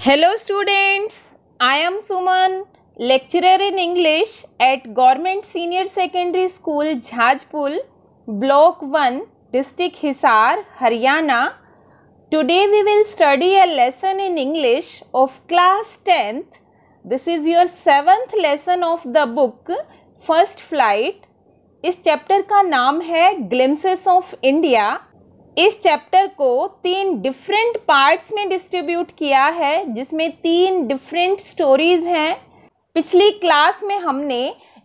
Hello students I am Suman lecturer in English at government senior secondary school Jhajpul block one district Hisar Haryana today we will study a lesson in English of class tenth this is your seventh lesson of the book first flight इस chapter का नाम है glimpses of India इस chapter को तीन different parts में distribute किया है जिसमें तीन डिफरेंट स्टोरीज हैं पिछली क्लास में हमने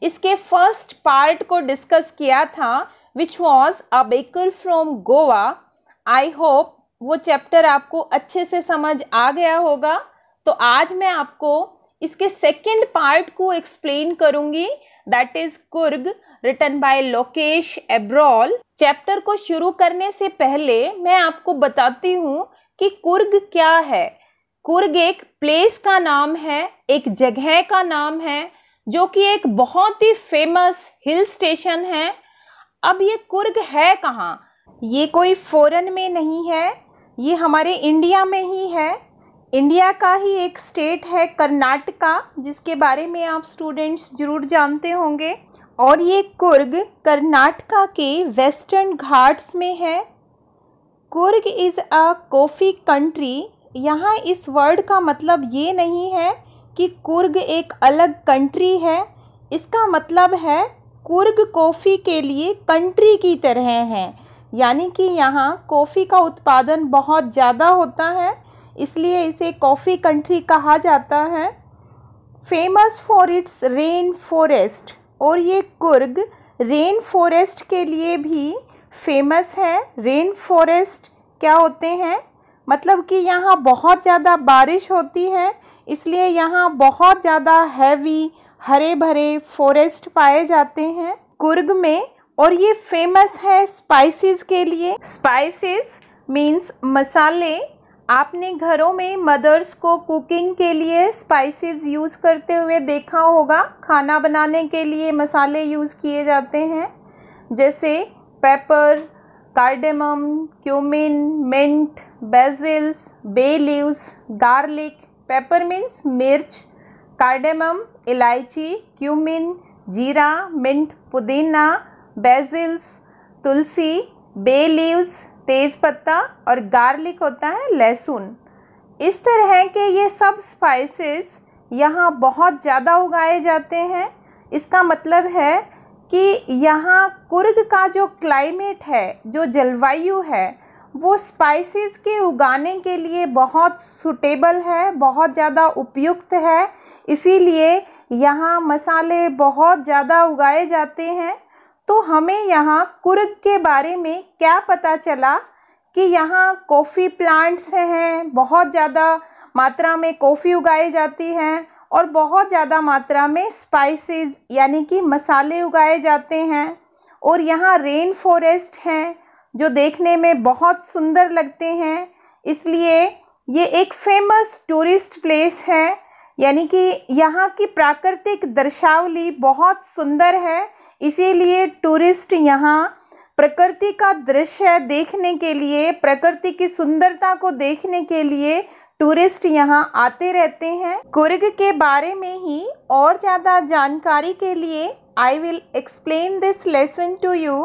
इसके फर्स्ट पार्ट को डिस्कस किया था which was a baker from Goa I hope वो चैप्टर आपको अच्छे से समझ आ गया होगा तो आज मैं आपको इसके सेकेंड पार्ट को एक्सप्लेन करूँगी that is Coorg return by Lokesh Abrol chapter को शुरू करने से पहले मैं आपको बताती हूँ कि कुर्ग क्या है कुर्ग एक प्लेस का नाम है एक जगह का नाम है जो कि एक बहुत ही फेमस हिल स्टेशन है अब ये कुर्ग है कहाँ ये कोई फॉरेन में नहीं है ये हमारे इंडिया में ही है इंडिया का ही एक स्टेट है कर्नाटका जिसके बारे में आप स्टूडेंट्स ज़रूर जानते होंगे और ये कुर्ग कर्नाटका के वेस्टर्न घाट्स में है Coorg is a coffee country यहाँ इस वर्ड का मतलब ये नहीं है कि कुर्ग एक अलग कंट्री है इसका मतलब है कुर्ग कॉफ़ी के लिए कंट्री की तरह है यानी कि यहाँ कॉफ़ी का उत्पादन बहुत ज़्यादा होता है इसलिए इसे कॉफ़ी कंट्री कहा जाता है famous for its rain forest और ये कुर्ग रेन फॉरेस्ट के लिए भी फेमस है रेन फॉरेस्ट क्या होते हैं मतलब कि यहाँ बहुत ज़्यादा बारिश होती है इसलिए यहाँ बहुत ज़्यादा हैवी हरे भरे फॉरेस्ट पाए जाते हैं कुर्ग में और ये फेमस है स्पाइसेस के लिए स्पाइसेस मीन्स मसाले आपने घरों में मदर्स को कुकिंग के लिए स्पाइसेस यूज़ करते हुए देखा होगा खाना बनाने के लिए मसाले यूज़ किए जाते हैं जैसे pepper cardamom cumin mint basils bay leaves garlic pepper means मिर्च कार्डेमम इलायची क्यूमिन जीरा मिंट पुदीना बेजिल्स तुलसी बे लीव्स तेज़ पत्ता और गार्लिक होता है लहसुन इस तरह के ये सब स्पाइसेस यहाँ बहुत ज़्यादा उगाए जाते हैं इसका मतलब है कि यहाँ कुर्ग का जो क्लाइमेट है जो जलवायु है वो स्पाइसेस के उगाने के लिए बहुत सुटेबल है बहुत ज़्यादा उपयुक्त है इसीलिए यहाँ मसाले बहुत ज़्यादा उगाए जाते हैं तो हमें यहाँ कुर्ग के बारे में क्या पता चला कि यहाँ कॉफ़ी प्लांट्स हैं बहुत ज़्यादा मात्रा में कॉफ़ी उगाई जाती है और बहुत ज़्यादा मात्रा में स्पाइसेस यानी कि मसाले उगाए जाते हैं और यहाँ रेन फॉरेस्ट हैं जो देखने में बहुत सुंदर लगते हैं इसलिए ये एक फेमस टूरिस्ट प्लेस है यानी कि यहाँ की प्राकृतिक दर्शावली बहुत सुंदर है इसीलिए टूरिस्ट यहाँ प्रकृति का दृश्य देखने के लिए प्रकृति की सुंदरता को देखने के लिए टूरिस्ट यहाँ आते रहते हैं कुर्ग के बारे में ही और ज़्यादा जानकारी के लिए I will explain this lesson to you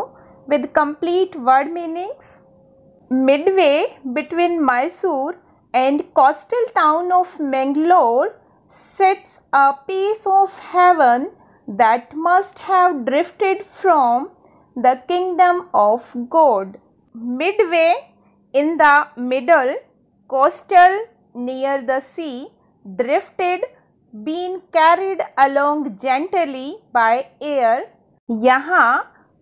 with complete word meanings midway between Mysore and coastal town of Mangalore sets a piece of heaven that must have drifted from the kingdom of God. Midway in the middle, coastal near the sea, drifted, been carried along gently by air. yahan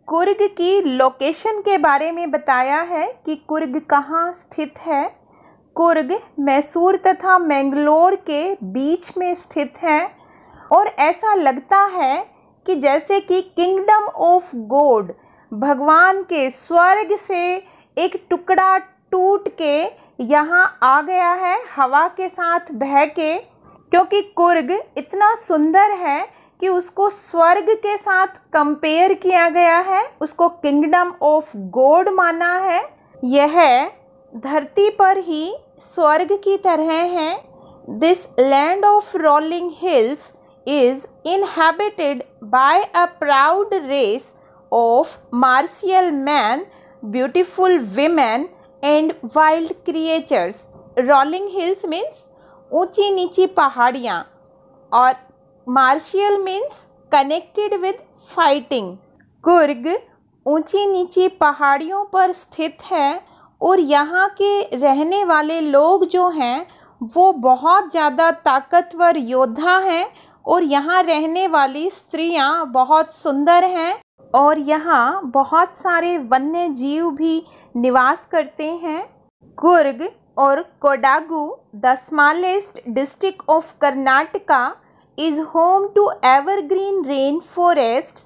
Coorg की location के बारे में बताया है कि कुर्ग कहाँ स्थित है कुर्ग मैसूर तथा मैंगलोर के बीच में स्थित है और ऐसा लगता है कि जैसे कि किंगडम ऑफ गॉड भगवान के स्वर्ग से एक टुकड़ा टूट के यहाँ आ गया है हवा के साथ बह के क्योंकि कुर्ग इतना सुंदर है कि उसको स्वर्ग के साथ कंपेयर किया गया है उसको किंगडम ऑफ गॉड माना है यह धरती पर ही स्वर्ग की तरह है this land of rolling hills is inhabited by a proud race of martial men, beautiful women and wild creatures. Rolling hills means unchi नीची pahadiyan और martial means connected with fighting kurg unchi नीची pahadiyon par sthit hai और यहाँ के रहने वाले लोग जो हैं वो बहुत ज़्यादा ताकतवर योद्धा हैं और यहाँ रहने वाली स्त्रियाँ बहुत सुंदर हैं और यहाँ बहुत सारे वन्य जीव भी निवास करते हैं कुर्ग और Kodagu the smallest district of Karnataka is home to evergreen rain forest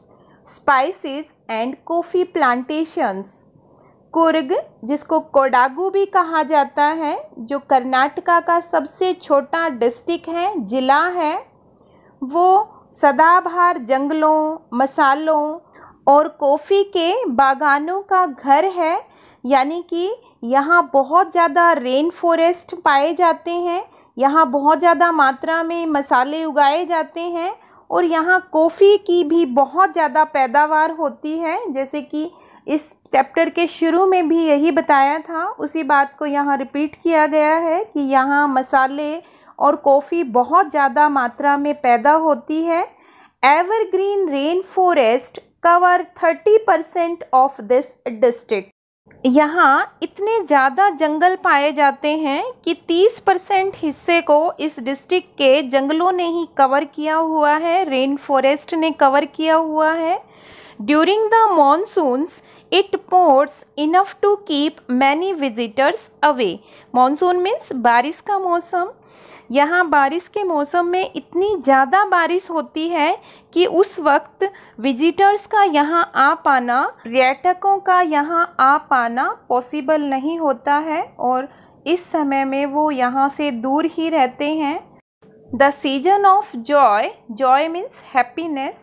spices and coffee plantations Coorg जिसको कोडागु भी कहा जाता है जो कर्नाटका का सबसे छोटा डिस्ट्रिक्ट है ज़िला है वो सदाबहार जंगलों मसालों और कॉफ़ी के बागानों का घर है यानी कि यहाँ बहुत ज़्यादा रेन फॉरेस्ट पाए जाते हैं यहाँ बहुत ज़्यादा मात्रा में मसाले उगाए जाते हैं और यहाँ कॉफ़ी की भी बहुत ज़्यादा पैदावार होती है जैसे कि इस चैप्टर के शुरू में भी यही बताया था उसी बात को यहाँ रिपीट किया गया है कि यहाँ मसाले और कॉफ़ी बहुत ज़्यादा मात्रा में पैदा होती है evergreen rain forest cover 30 percent of this district यहाँ इतने ज़्यादा जंगल पाए जाते हैं कि 30 परसेंट हिस्से को इस डिस्ट्रिक्ट के जंगलों ने ही कवर किया हुआ है रेन फॉरेस्ट ने कवर किया हुआ है During the monsoons, it pours enough to keep many visitors away. Monsoon means बारिश का मौसम यहाँ बारिश के मौसम में इतनी ज़्यादा बारिश होती है कि उस वक्त विजिटर्स का यहाँ आ पाना पर्यटकों का यहाँ आ पाना पॉसिबल नहीं होता है और इस समय में वो यहाँ से दूर ही रहते हैं the season of joy joy means happiness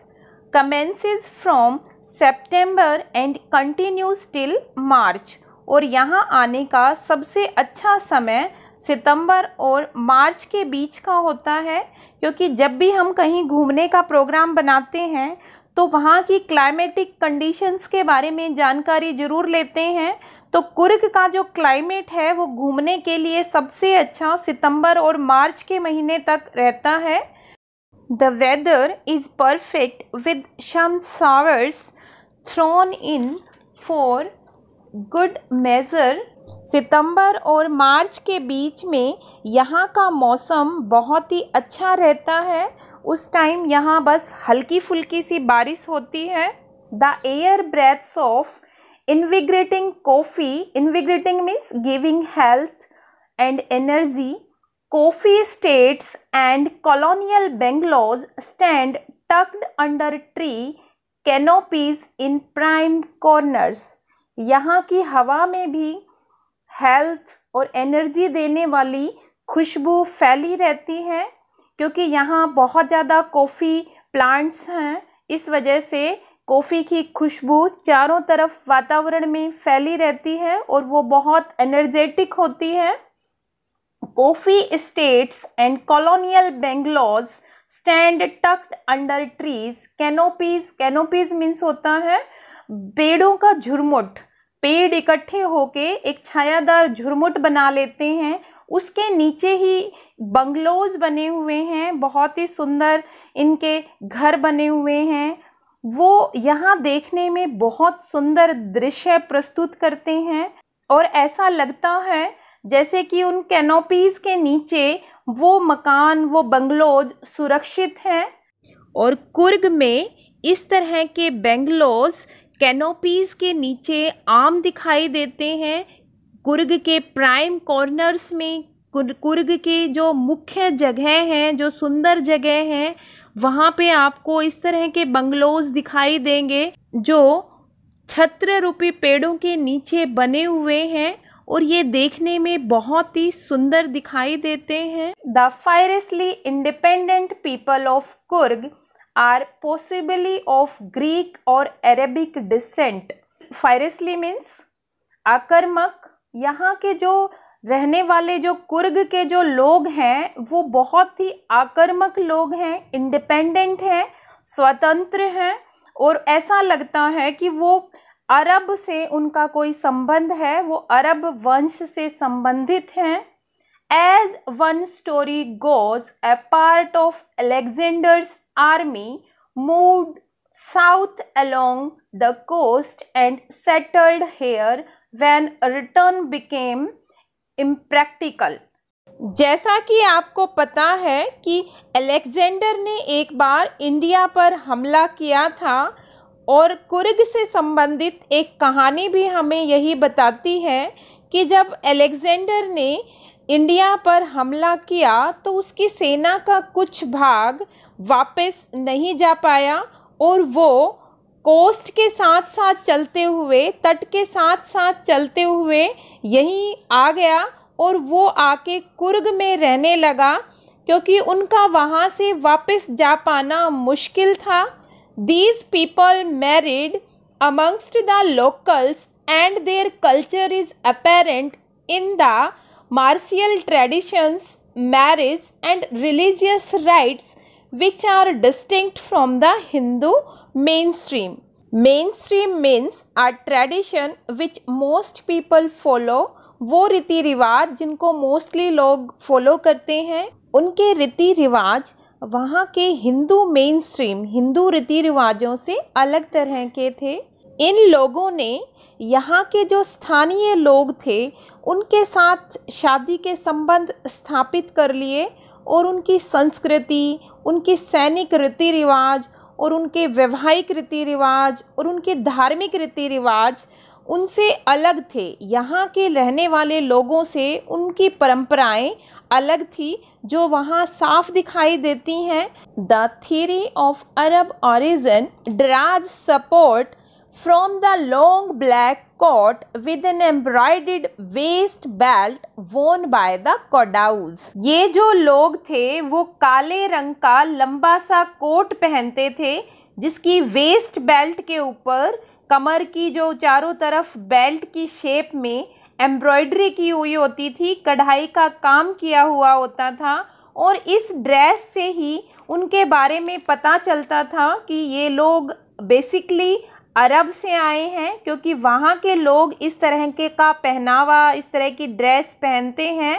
commences from September and continues till March और यहाँ आने का सबसे अच्छा समय सितंबर और मार्च के बीच का होता है क्योंकि जब भी हम कहीं घूमने का प्रोग्राम बनाते हैं तो वहाँ की क्लाइमेटिक कंडीशंस के बारे में जानकारी ज़रूर लेते हैं तो कुर्ग का जो क्लाइमेट है वो घूमने के लिए सबसे अच्छा सितंबर और मार्च के महीने तक रहता है The weather is perfect with some showers thrown in for good measure. सितंबर और मार्च के बीच में यहाँ का मौसम बहुत ही अच्छा रहता है उस टाइम यहाँ बस हल्की फुल्की सी बारिश होती है the air breathes of invigorating coffee invigorating means giving health and energy coffee estates and colonial bungalows stand tucked under tree canopies in prime corners यहाँ की हवा में भी हेल्थ और एनर्जी देने वाली खुशबू फैली रहती है क्योंकि यहाँ बहुत ज़्यादा कॉफ़ी प्लांट्स हैं इस वजह से कॉफ़ी की खुशबू चारों तरफ वातावरण में फैली रहती है और वो बहुत एनर्जेटिक होती है coffee estates and colonial bungalows stand tucked under trees canopies canopies means होता है पेड़ों का झुरमुट पेड़ इकट्ठे होके एक छायादार झुरमुट बना लेते हैं उसके नीचे ही बंगलोज बने हुए हैं बहुत ही सुंदर इनके घर बने हुए हैं वो यहाँ देखने में बहुत सुंदर दृश्य प्रस्तुत करते हैं और ऐसा लगता है जैसे कि उन कैनोपीज़ के नीचे वो मकान वो बंगलोज सुरक्षित हैं और कुर्ग में इस तरह के बंगलोज कैनोपीज़ के नीचे आम दिखाई देते हैं कुर्ग के प्राइम कॉर्नर्स में कुर्ग के जो मुख्य जगह हैं जो सुंदर जगह हैं वहाँ पे आपको इस तरह के बंगलोज दिखाई देंगे जो छत्र रूपी पेड़ों के नीचे बने हुए हैं और ये देखने में बहुत ही सुंदर दिखाई देते हैं the fiercely independent people of Coorg are possibly of Greek or Arabic descent fiercely means आक्रमक यहाँ के जो रहने वाले जो कुर्ग के जो लोग हैं वो बहुत ही आक्रमक लोग हैं इंडिपेंडेंट हैं स्वतंत्र हैं और ऐसा लगता है कि वो अरब से उनका कोई संबंध है वो अरब वंश से संबंधित हैं as one story goes a part of Alexander's army move south along the coast and settled here when return became impractical जैसा कि आपको पता है कि अलेक्जेंडर ने एक बार इंडिया पर हमला किया था और कुर्ग से संबंधित एक कहानी भी हमें यही बताती है कि जब अलेक्जेंडर ने इंडिया पर हमला किया तो उसकी सेना का कुछ भाग वापस नहीं जा पाया और वो कोस्ट के साथ साथ चलते हुए तट के साथ साथ चलते हुए यहीं आ गया और वो आके कुर्ग में रहने लगा क्योंकि उनका वहाँ से वापस जा पाना मुश्किल था These people married amongst the locals and their culture is apparent in the martial traditions, marriage and religious rites which are distinct from the Hindu mainstream. Mainstream means a tradition which most people follow वो रीति रिवाज जिनको mostly लोग follow करते हैं उनके रीति रिवाज वहाँ के हिंदू मेन स्ट्रीम हिंदू रीति रिवाजों से अलग तरह के थे इन लोगों ने यहाँ के जो स्थानीय लोग थे उनके साथ शादी के संबंध स्थापित कर लिए और उनकी संस्कृति उनकी सैनिक रीति रिवाज और उनके वैवाहिक रीति रिवाज और उनके धार्मिक रीति रिवाज उनसे अलग थे यहाँ के रहने वाले लोगों से उनकी परंपराएं अलग थी जो वहाँ साफ दिखाई देती हैं the theory of Arab origin draws support from the long black coat with an embroidered waist belt worn by the Kodavas ये जो लोग थे वो काले रंग का लंबा सा कोट पहनते थे जिसकी वेस्ट बेल्ट के ऊपर कमर की जो चारों तरफ बेल्ट की शेप में एम्ब्रॉयडरी की हुई होती थी कढ़ाई का काम किया हुआ होता था और इस ड्रेस से ही उनके बारे में पता चलता था कि ये लोग बेसिकली अरब से आए हैं क्योंकि वहाँ के लोग इस तरह के का पहनावा इस तरह की ड्रेस पहनते हैं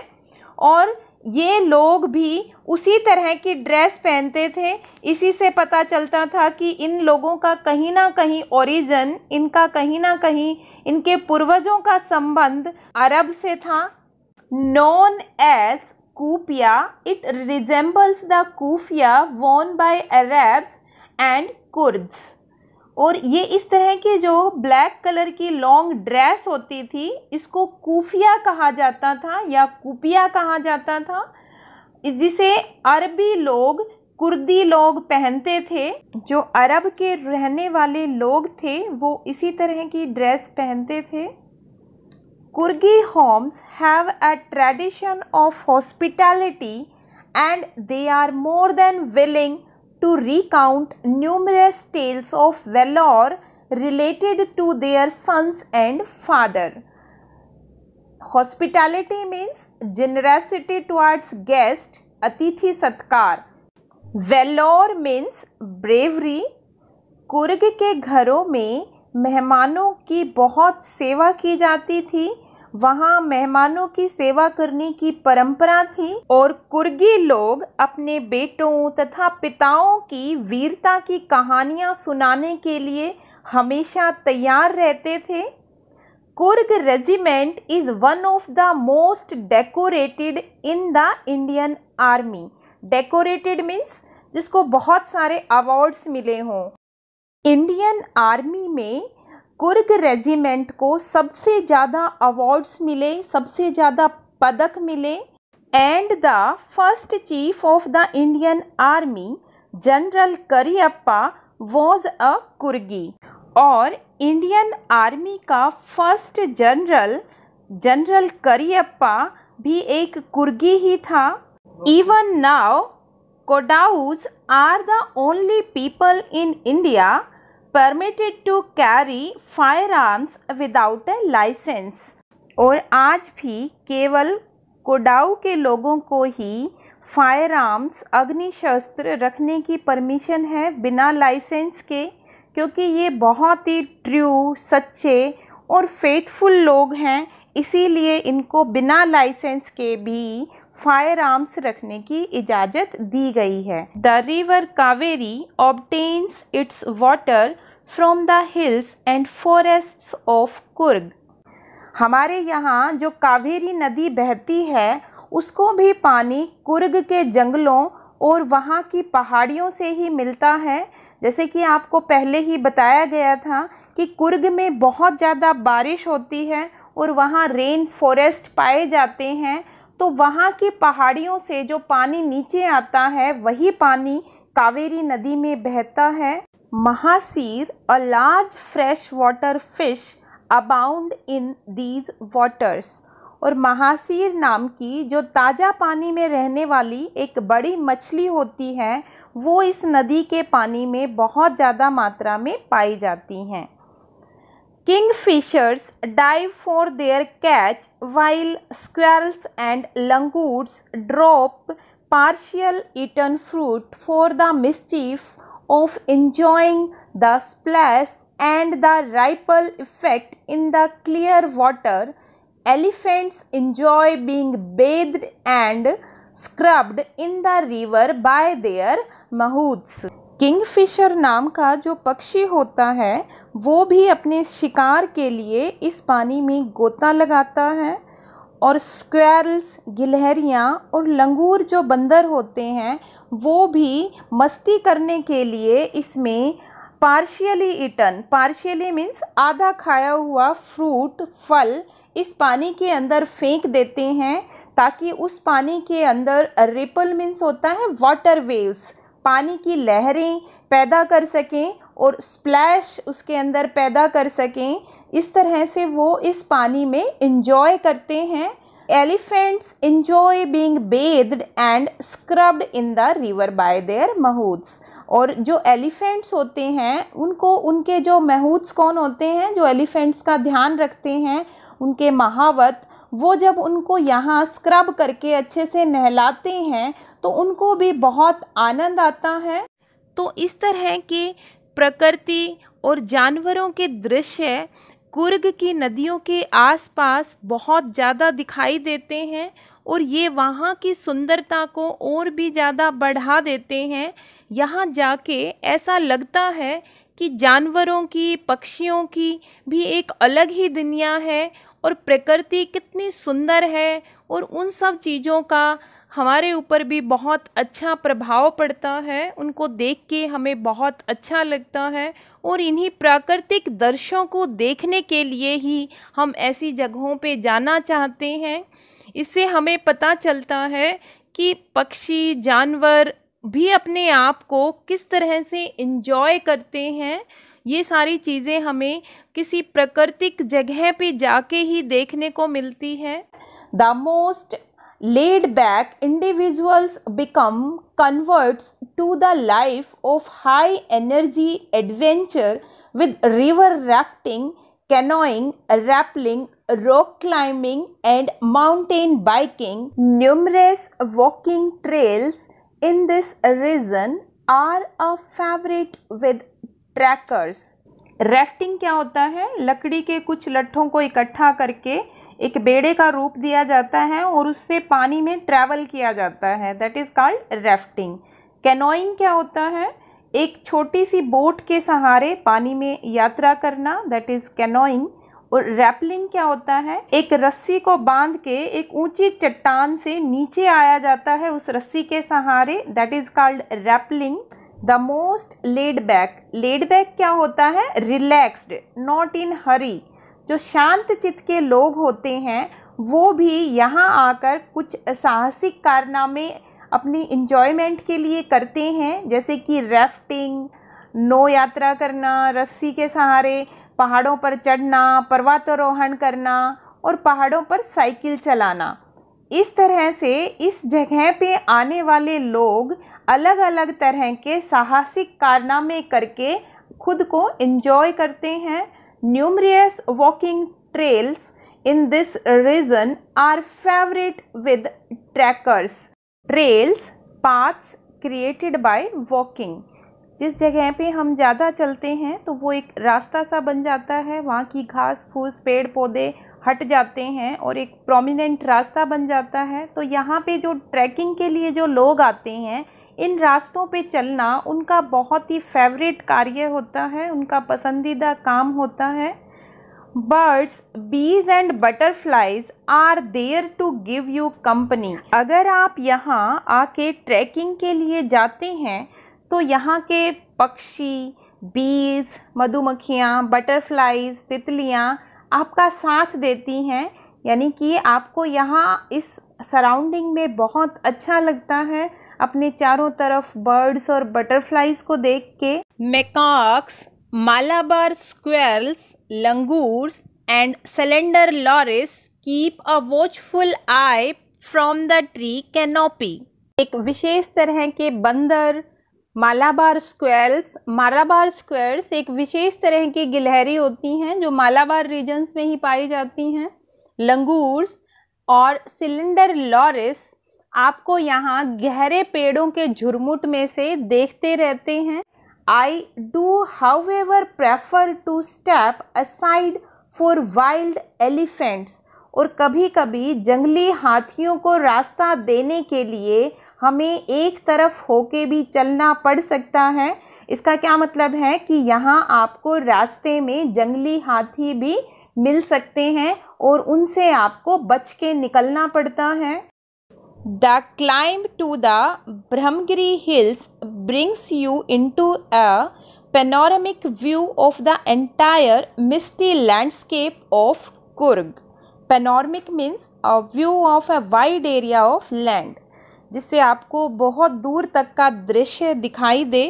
और ये लोग भी उसी तरह की ड्रेस पहनते थे इसी से पता चलता था कि इन लोगों का कहीं ना कहीं ओरिजन इनका कहीं ना कहीं इनके पूर्वजों का संबंध अरब से था known as kupya it resembles the kufiya worn by Arabs and Kurds और ये इस तरह की जो ब्लैक कलर की लॉन्ग ड्रेस होती थी इसको कूफिया कहा जाता था या कुपिया कहा जाता था जिसे अरबी लोग कुर्दी लोग पहनते थे जो अरब के रहने वाले लोग थे वो इसी तरह की ड्रेस पहनते थे Coorgi homes have a tradition of hospitality and they are more than willing to recount numerous tales of valor related to their sons and father. Hospitality means generosity towards guest, atithi satkar. valor means bravery kurg ke gharon mein mehmanon ki bahut seva ki jati thi वहाँ मेहमानों की सेवा करने की परंपरा थी और कुर्गी लोग अपने बेटों तथा पिताओं की वीरता की कहानियाँ सुनाने के लिए हमेशा तैयार रहते थे Coorg regiment is one of the most decorated in the Indian army decorated means जिसको बहुत सारे अवार्ड्स मिले हों इंडियन आर्मी में कुर्ग रेजिमेंट को सबसे ज़्यादा अवार्ड्स मिले सबसे ज़्यादा पदक मिले and the first chief of the Indian army general Cariappa was a Coorgi और इंडियन आर्मी का फर्स्ट जनरल जनरल करियप्पा भी एक कुर्गी ही था even now Kodavas are the only people in India permitted to carry fire arms without a licence और आज भी केवल कोडाऊ के लोगों को ही फायर आर्म्स अग्निशस्त्र रखने की परमिशन है बिना लाइसेंस के क्योंकि ये बहुत ही ट्रू सच्चे और फेथफुल लोग हैं इसीलिए इनको बिना लाइसेंस के भी फायर आर्म्स रखने की इजाज़त दी गई है the river Kaveri obtains its water from the hills and forests of Coorg हमारे यहाँ जो कावेरी नदी बहती है उसको भी पानी कुर्ग के जंगलों और वहाँ की पहाड़ियों से ही मिलता है जैसे कि आपको पहले ही बताया गया था कि कुर्ग में बहुत ज़्यादा बारिश होती है और वहाँ रेन फॉरेस्ट पाए जाते हैं तो वहाँ की पहाड़ियों से जो पानी नीचे आता है वही पानी कावेरी नदी में बहता है a large fresh water fish abound in these waters और महासीर नाम की जो ताज़ा पानी में रहने वाली एक बड़ी मछली होती है वो इस नदी के पानी में बहुत ज़्यादा मात्रा में पाई जाती हैं kingfishers dive for their catch while squirrels and langurs drop partial eaten fruit for the mischief of enjoying the splash and the ripple effect in the clear water, elephants enjoy being bathed and scrubbed in the river by their mahouts. Kingfisher नाम का जो पक्षी होता है वो भी अपने शिकार के लिए इस पानी में गोता लगाता है और स्क्वेरल्स गिलहरियाँ और लंगूर जो बंदर होते हैं वो भी मस्ती करने के लिए इसमें पार्शियली ईटन पार्शियली मीन्स आधा खाया हुआ फ्रूट फल इस पानी के अंदर फेंक देते हैं ताकि उस पानी के अंदर रिपल मीन्स होता है वाटर वेव्स पानी की लहरें पैदा कर सकें और स्प्लैश उसके अंदर पैदा कर सकें इस तरह से वो इस पानी में इंजॉय करते हैं elephants enjoy being bathed and scrubbed in the river by their mahouts और जो एलिफेंट्स होते हैं उनको उनके जो महूत्स कौन होते हैं जो एलिफेंट्स का ध्यान रखते हैं उनके महावत वो जब उनको यहाँ स्क्रब करके अच्छे से नहलाते हैं तो उनको भी बहुत आनंद आता है तो इस तरह के प्रकृति और जानवरों के दृश्य कुर्ग की नदियों के आसपास बहुत ज़्यादा दिखाई देते हैं और ये वहाँ की सुंदरता को और भी ज़्यादा बढ़ा देते हैं यहाँ जाके ऐसा लगता है कि जानवरों की पक्षियों की भी एक अलग ही दुनिया है और प्रकृति कितनी सुंदर है और उन सब चीज़ों का हमारे ऊपर भी बहुत अच्छा प्रभाव पड़ता है उनको देख के हमें बहुत अच्छा लगता है और इन्हीं प्राकृतिक दर्शों को देखने के लिए ही हम ऐसी जगहों पे जाना चाहते हैं इससे हमें पता चलता है कि पक्षी जानवर भी अपने आप को किस तरह से इन्जॉय करते हैं ये सारी चीज़ें हमें किसी प्राकृतिक जगह पे जाके ही देखने को मिलती हैं the most laid back individuals become converts to the life of high energy adventure with river rafting, canoeing, rappelling, rock climbing, and mountain biking. Numerous walking trails in this region are a favorite with trekkers. Rafting क्या होता है लकड़ी के कुछ लट्ठों को इकट्ठा करके एक बेड़े का रूप दिया जाता है और उससे पानी में ट्रैवल किया जाता है that is called rafting canoeing क्या होता है एक छोटी सी बोट के सहारे पानी में यात्रा करना दैट इज़ कैनोइंग और रैपलिंग क्या होता है एक रस्सी को बांध के एक ऊंची चट्टान से नीचे आया जाता है उस रस्सी के सहारे that is called rappelling the most laid back laid back क्या होता है रिलैक्स्ड नॉट इन हरी जो शांत चित्त के लोग होते हैं वो भी यहाँ आकर कुछ साहसिक कारनामे अपनी इंजॉयमेंट के लिए करते हैं जैसे कि रैफ्टिंग नो यात्रा करना रस्सी के सहारे पहाड़ों पर चढ़ना पर्वतारोहण करना और पहाड़ों पर साइकिल चलाना इस तरह से इस जगह पे आने वाले लोग अलग अलग तरह के साहसिक कारनामे करके खुद को इन्जॉय करते हैं Numerous walking trails in this region are favorite with trekkers. Trails, paths created by walking. जिस जगह पे हम ज़्यादा चलते हैं तो वो एक रास्ता सा बन जाता है वहाँ की घास फूस पेड़ पौधे हट जाते हैं और एक प्रोमिनेंट रास्ता बन जाता है तो यहाँ पे जो ट्रैकिंग के लिए जो लोग आते हैं इन रास्तों पे चलना उनका बहुत ही फेवरेट कार्य होता है उनका पसंदीदा काम होता है birds bees and butterflies are there to give you company अगर आप यहाँ आके ट्रैकिंग के लिए जाते हैं तो यहाँ के पक्षी बीज मधुमक्खियाँ बटरफ्लाइज तितलियाँ आपका साथ देती हैं यानी कि आपको यहाँ इस सराउंडिंग में बहुत अच्छा लगता है अपने चारों तरफ बर्ड्स और बटरफ्लाइज को देख के macaques Malabar squirrels langurs and slender loris keep a watchful eye from the tree canopy एक विशेष तरह के बंदर मालाबार स्क्वेल्स मालाबार स्क्वेल्स एक विशेष तरह की गिलहरी होती हैं जो मालाबार रीजन्स में ही पाई जाती हैं लंगूर्स और सिलेंडर लॉरिस आपको यहाँ गहरे पेड़ों के झुरमुट में से देखते रहते हैं I do however prefer to step aside for wild elephants और कभी कभी जंगली हाथियों को रास्ता देने के लिए हमें एक तरफ होके भी चलना पड़ सकता है इसका क्या मतलब है कि यहाँ आपको रास्ते में जंगली हाथी भी मिल सकते हैं और उनसे आपको बच के निकलना पड़ता है the climb to the Brahmagiri hills brings you to a panoramic view of the entire misty landscape of Coorg panoramic means a view of a wide area of land जिससे आपको बहुत दूर तक का दृश्य दिखाई दे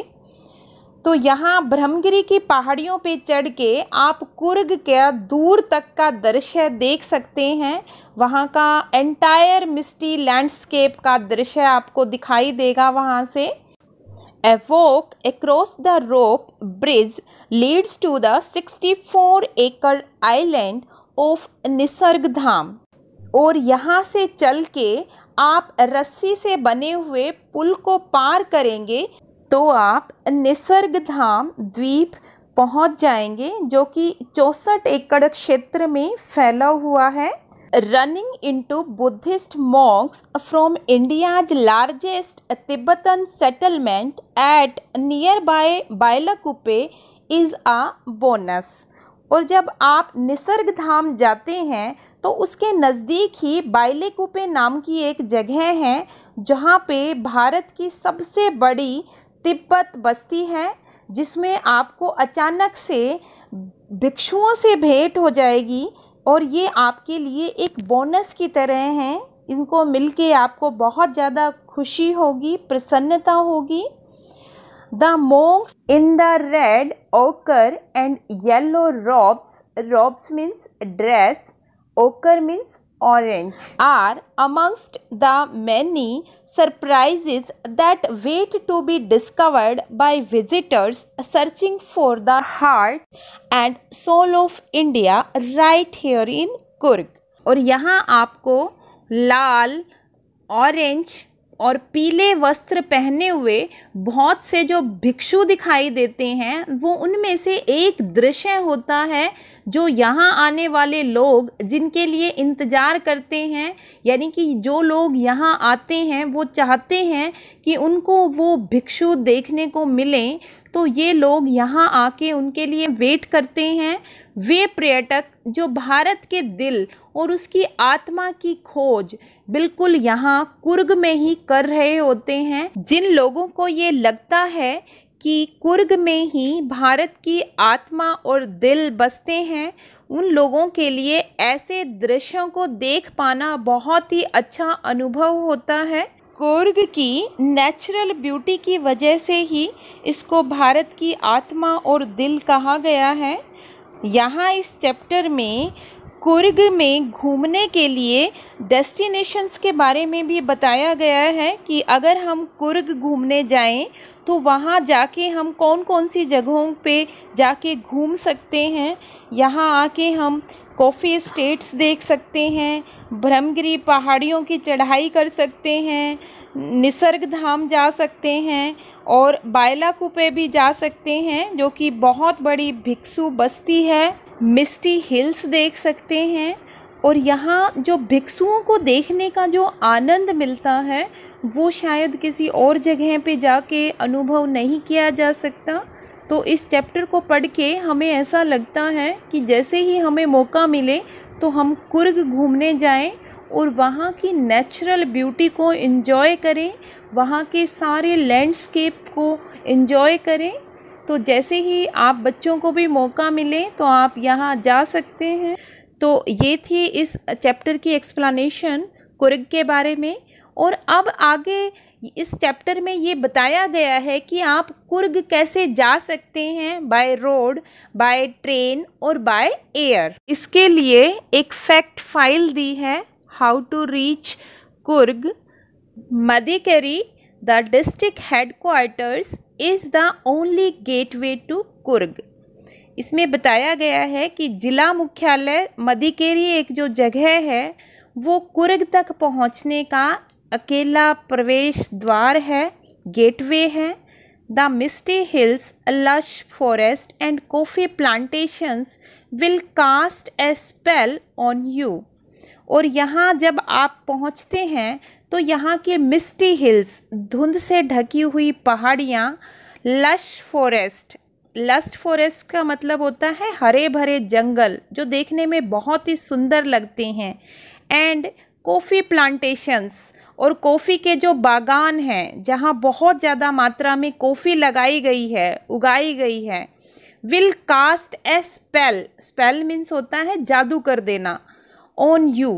तो यहाँ ब्रह्मगिरी की पहाड़ियों पे चढ़ के आप कुर्ग के दूर तक का दृश्य देख सकते हैं वहाँ का एंटायर मिस्टी लैंडस्केप का दृश्य आपको दिखाई देगा वहाँ से a walk walk the rope bridge leads to the the 64 एकड़ आईलैंड ऑफ निसर्ग धाम और यहाँ से चल के आप रस्सी से बने हुए पुल को पार करेंगे तो आप निसर्ग धाम द्वीप पहुंच जाएंगे जो कि चौंसठ एकड़ क्षेत्र में फैला हुआ है running Buddhist monks from India's largest Tibetan settlement at nearby Bylakuppe is a bonus और जब आप निसर्ग धाम जाते हैं तो उसके नज़दीक ही बाइलेकुपे नाम की एक जगह है जहाँ पे भारत की सबसे बड़ी तिब्बत बस्ती है जिसमें आपको अचानक से भिक्षुओं से भेंट हो जाएगी और ये आपके लिए एक बोनस की तरह हैं इनको मिल के आपको बहुत ज़्यादा खुशी होगी प्रसन्नता होगी the monks in the red ochre and yellow robes robes means dress ochre means orange are amongst the many surprises that wait to be discovered by visitors searching for the heart and soul of India right here in Kurg. और यहाँ आपको लाल orange और पीले वस्त्र पहने हुए बहुत से जो भिक्षु दिखाई देते हैं वो उनमें से एक दृश्य होता है जो यहाँ आने वाले लोग जिनके लिए इंतज़ार करते हैं यानी कि जो लोग यहाँ आते हैं वो चाहते हैं कि उनको वो भिक्षु देखने को मिलें तो ये लोग यहाँ आके उनके लिए वेट करते हैं वे पर्यटक जो भारत के दिल और उसकी आत्मा की खोज बिल्कुल यहाँ कुर्ग में ही कर रहे होते हैं जिन लोगों को ये लगता है कि कुर्ग में ही भारत की आत्मा और दिल बसते हैं उन लोगों के लिए ऐसे दृश्यों को देख पाना बहुत ही अच्छा अनुभव होता है कुर्ग की नेचुरल ब्यूटी की वजह से ही इसको भारत की आत्मा और दिल कहा गया है यहाँ इस चैप्टर में कुर्ग में घूमने के लिए डेस्टिनेशंस के बारे में भी बताया गया है कि अगर हम कुर्ग घूमने जाएं तो वहाँ जाके हम कौन कौन सी जगहों पे जाके घूम सकते हैं यहाँ आके हम कॉफ़ी स्टेट्स देख सकते हैं ब्रह्मगिरी पहाड़ियों की चढ़ाई कर सकते हैं निसर्ग धाम जा सकते हैं और बायला कुपे भी जा सकते हैं जो कि बहुत बड़ी भिक्षु बस्ती है मिस्टी हिल्स देख सकते हैं और यहाँ जो भिक्षुओं को देखने का जो आनंद मिलता है वो शायद किसी और जगह पे जाके अनुभव नहीं किया जा सकता तो इस चैप्टर को पढ़ के हमें ऐसा लगता है कि जैसे ही हमें मौका मिले तो हम कुर्ग घूमने जाएं और वहाँ की नेचुरल ब्यूटी को इन्जॉय करें वहाँ के सारे लैंडस्केप को इन्जॉय करें तो जैसे ही आप बच्चों को भी मौका मिले तो आप यहाँ जा सकते हैं तो ये थी इस चैप्टर की एक्सप्लानेशन कुर्ग के बारे में और अब आगे इस चैप्टर में ये बताया गया है कि आप कुर्ग कैसे जा सकते हैं बाय रोड बाय ट्रेन और बाय एयर इसके लिए एक फैक्ट फाइल दी है how to reach Coorg Madikeri the district headquarters is the only gateway to Coorg इसमें बताया गया है कि जिला मुख्यालय मदिकेरी एक जो जगह है वो कुर्ग तक पहुंचने का अकेला प्रवेश द्वार है गेटवे है the misty hills lush forest and coffee plantations will cast a spell on you और यहाँ जब आप पहुँचते हैं तो यहाँ के मिस्टी हिल्स धुंध से ढकी हुई पहाड़ियाँ लश फॉरेस्ट लस्ट फॉरेस्ट का मतलब होता है हरे भरे जंगल जो देखने में बहुत ही सुंदर लगते हैं एंड कॉफ़ी प्लांटेशंस और कॉफ़ी के जो बागान हैं जहाँ बहुत ज़्यादा मात्रा में कॉफ़ी लगाई गई है उगाई गई है will cast a spell spell means होता है जादू कर देना ऑन यू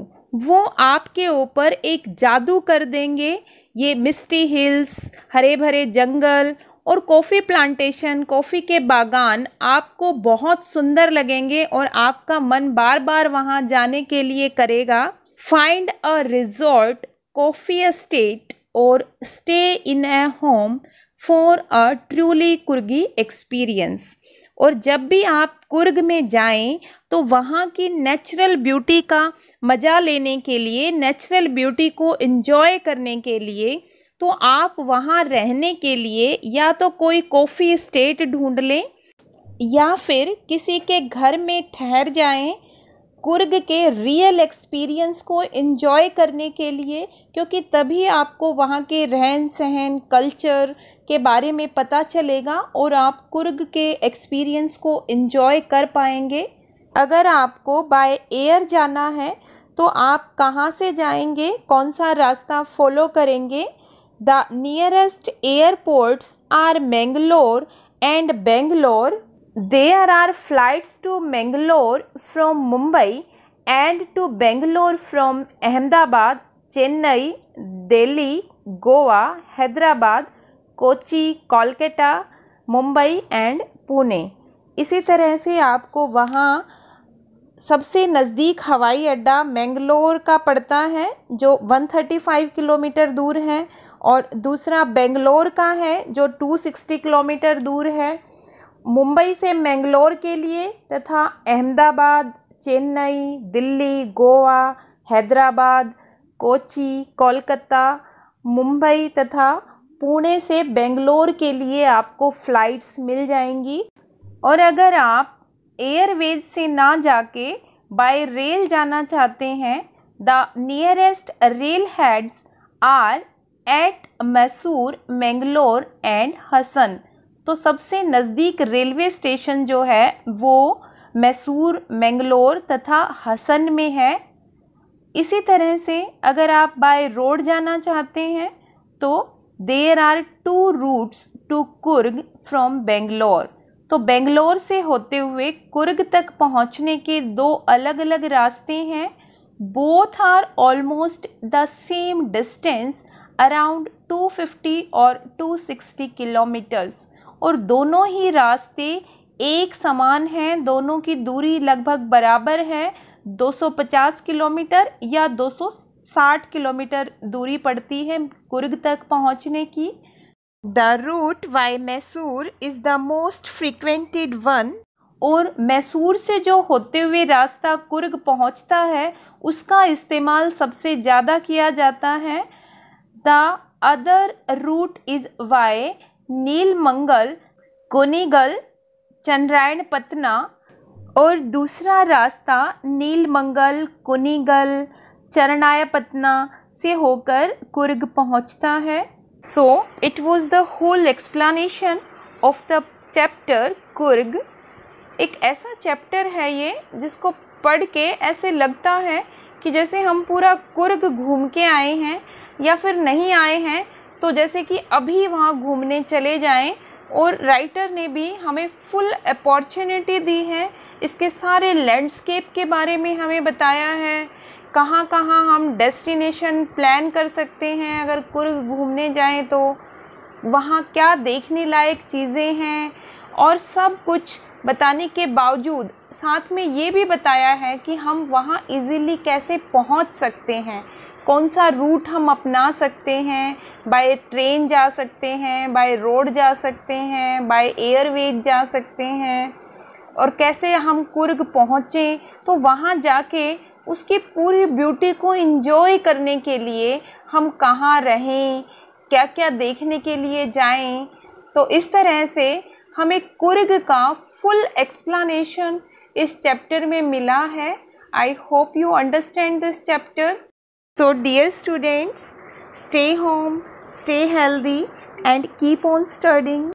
वो आपके ऊपर एक जादू कर देंगे ये मिस्टी हिल्स हरे भरे जंगल और कॉफ़ी प्लांटेशन कॉफ़ी के बागान आपको बहुत सुंदर लगेंगे और आपका मन बार बार वहाँ जाने के लिए करेगा find a resort coffee estate or stay in a home for a truly Coorgi experience और जब भी आप कुर्ग में जाएं तो वहाँ की नेचुरल ब्यूटी का मज़ा लेने के लिए नेचुरल ब्यूटी को इन्जॉय करने के लिए तो आप वहाँ रहने के लिए या तो कोई कॉफ़ी स्टेट ढूंढ लें या फिर किसी के घर में ठहर जाएं कुर्ग के रियल एक्सपीरियंस को इन्जॉय करने के लिए क्योंकि तभी आपको वहाँ के रहन सहन कल्चर के बारे में पता चलेगा और आप कुर्ग के एक्सपीरियंस को इन्जॉय कर पाएंगे अगर आपको बाय एयर जाना है तो आप कहाँ से जाएंगे कौन सा रास्ता फॉलो करेंगे the nearest airports are Mangalore and Bangalore there are flights to Mangalore from Mumbai and to Bangalore from Ahmedabad, Chennai, Delhi, Goa, Hyderabad, Kochi, Kolkata, Mumbai and Pune. इसी तरह से आपको वहाँ सबसे नज़दीक हवाई अड्डा मैंगलोर का पड़ता है जो 135 किलोमीटर दूर है और दूसरा बेंगलोर का है जो 260 किलोमीटर दूर है मुंबई से मैंगलोर के लिए तथा अहमदाबाद चेन्नई दिल्ली गोवा हैदराबाद कोची कोलकाता मुंबई तथा पुणे से बेंगलोर के लिए आपको फ़्लाइट्स मिल जाएंगी और अगर आप एयरवेज से ना जाके बाय रेल जाना चाहते हैं the nearest rail heads are at Mysore Mangalore and Hassan तो सबसे नज़दीक रेलवे स्टेशन जो है वो मैसूर मैंगलोर तथा हसन में है इसी तरह से अगर आप बाय रोड जाना चाहते हैं तो there are two routes to Coorg from Bangalore तो बेंगलोर से होते हुए कुर्ग तक पहुंचने के दो अलग अलग रास्ते हैं both are almost the same distance around 250 और 260 किलोमीटर्स और दोनों ही रास्ते एक समान हैं दोनों की दूरी लगभग बराबर है 250 किलोमीटर या 260 किलोमीटर दूरी पड़ती है कुर्ग तक पहुंचने की the route via Mysore is the most frequented one और मैसूर से जो होते हुए रास्ता कुर्ग पहुंचता है उसका इस्तेमाल सबसे ज़्यादा किया जाता है the other route is via Nelamangala Kunigal Channarayapatna और दूसरा रास्ता नीलमंगल कोनीगल चरणाय पतना से होकर कुर्ग पहुंचता है so it was the whole explanation of the chapter Coorg एक ऐसा चैप्टर है ये जिसको पढ़ के ऐसे लगता है कि जैसे हम पूरा कुर्ग घूम के आए हैं या फिर नहीं आए हैं तो जैसे कि अभी वहाँ घूमने चले जाएं और राइटर ने भी हमें फुल अपॉर्चुनिटी दी है इसके सारे लैंडस्केप के बारे में हमें बताया है कहाँ कहाँ हम डेस्टिनेशन प्लान कर सकते हैं अगर कुर्ग घूमने जाएं तो वहाँ क्या देखने लायक चीज़ें हैं और सब कुछ बताने के बावजूद साथ में ये भी बताया है कि हम वहाँ इजीली कैसे पहुँच सकते हैं कौन सा रूट हम अपना सकते हैं बाय ट्रेन जा सकते हैं बाय रोड जा सकते हैं बाय एयरवेज जा सकते हैं और कैसे हम कुर्ग पहुँचे तो वहाँ जाके उसकी पूरी ब्यूटी को इन्जॉय करने के लिए हम कहाँ रहें क्या क्या देखने के लिए जाएं तो इस तरह से हमें कुर्ग का फुल एक्सप्लानेशन इस चैप्टर में मिला है I hope you understand this chapter So dear students, stay home, stay healthy and keep on studying.